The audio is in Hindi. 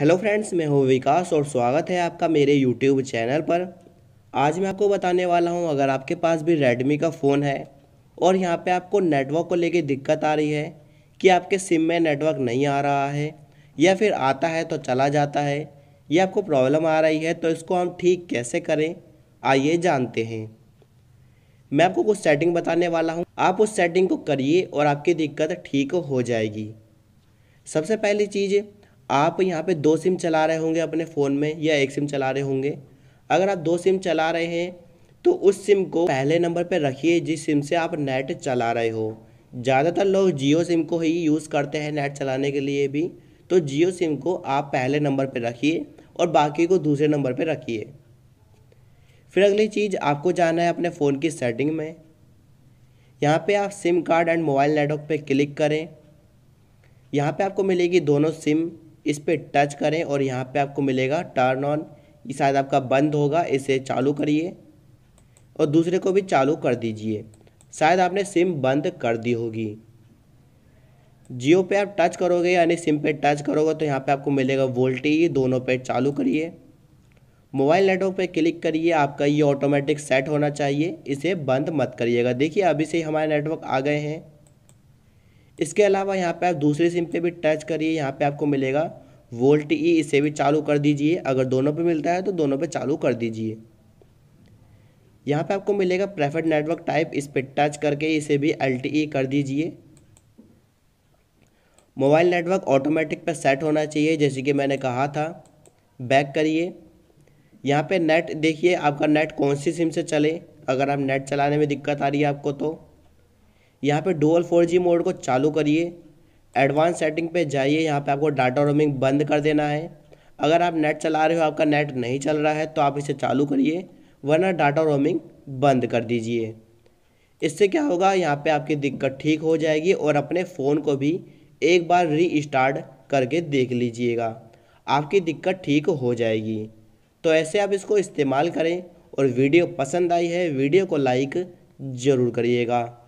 हेलो फ्रेंड्स मैं हूँ विकास और स्वागत है आपका मेरे यूट्यूब चैनल पर आज मैं आपको बताने वाला हूँ अगर आपके पास भी रेडमी का फ़ोन है और यहाँ पे आपको नेटवर्क को लेके दिक्कत आ रही है कि आपके सिम में नेटवर्क नहीं आ रहा है या फिर आता है तो चला जाता है या आपको प्रॉब्लम आ रही है तो इसको हम ठीक कैसे करें आइए जानते हैं मैं आपको कुछ सेटिंग बताने वाला हूँ आप उस सेटिंग को करिए और आपकी दिक्कत ठीक हो जाएगी सबसे पहली चीज़ आप यहाँ पे दो सिम चला रहे होंगे अपने फ़ोन में या एक सिम चला रहे होंगे अगर आप दो सिम चला रहे हैं तो उस सिम को पहले नंबर पर रखिए जिस सिम से आप नेट चला रहे हो ज़्यादातर लोग जियो सिम को ही यूज़ करते हैं नेट चलाने के लिए भी तो जियो सिम को आप पहले नंबर पर रखिए और बाकी को दूसरे नंबर पर रखिए फिर अगली चीज़ आपको जाना है अपने फ़ोन की सेटिंग में यहाँ पे आप SIM card and mobile network पे क्लिक करें यहाँ पे आपको मिलेगी दोनों सिम इस पर टच करें और यहाँ पे आपको मिलेगा टर्न ऑन ये शायद आपका बंद होगा इसे चालू करिए और दूसरे को भी चालू कर दीजिए शायद आपने सिम बंद कर दी होगी जियो पे आप टच करोगे यानी सिम पे टच करोगे तो यहाँ पे आपको मिलेगा वोल्टेज दोनों पे चालू करिए मोबाइल नेटवर्क पे क्लिक करिए आपका ये ऑटोमेटिक सेट होना चाहिए इसे बंद मत करिएगा देखिए अभी से हमारे नेटवर्क आ गए हैं इसके अलावा यहाँ पे आप दूसरे सिम पे भी टच करिए यहाँ पे आपको मिलेगा वोल्ट ई इसे भी चालू कर दीजिए अगर दोनों पे मिलता है तो दोनों पे चालू कर दीजिए यहाँ पे आपको मिलेगा प्रेफर्ड नेटवर्क टाइप इस पर टच करके इसे भी एल कर दीजिए मोबाइल नेटवर्क ऑटोमेटिक पर सेट होना चाहिए जैसे कि मैंने कहा था बैक करिए यहाँ पे नेट देखिए आपका नेट कौन सी सिम से चले अगर आप नेट चलाने में दिक्कत आ रही है आपको तो यहाँ पे डुअल फोर जी मोड को चालू करिए एडवांस सेटिंग पे जाइए यहाँ पे आपको डाटा रोमिंग बंद कर देना है अगर आप नेट चला रहे हो आपका नेट नहीं चल रहा है तो आप इसे चालू करिए वरना डाटा रोमिंग बंद कर दीजिए इससे क्या होगा यहाँ पे आपकी दिक्कत ठीक हो जाएगी और अपने फ़ोन को भी एक बार री स्टार्ट करके देख लीजिएगा आपकी दिक्कत ठीक हो जाएगी तो ऐसे आप इसको इस्तेमाल करें और वीडियो पसंद आई है वीडियो को लाइक ज़रूर करिएगा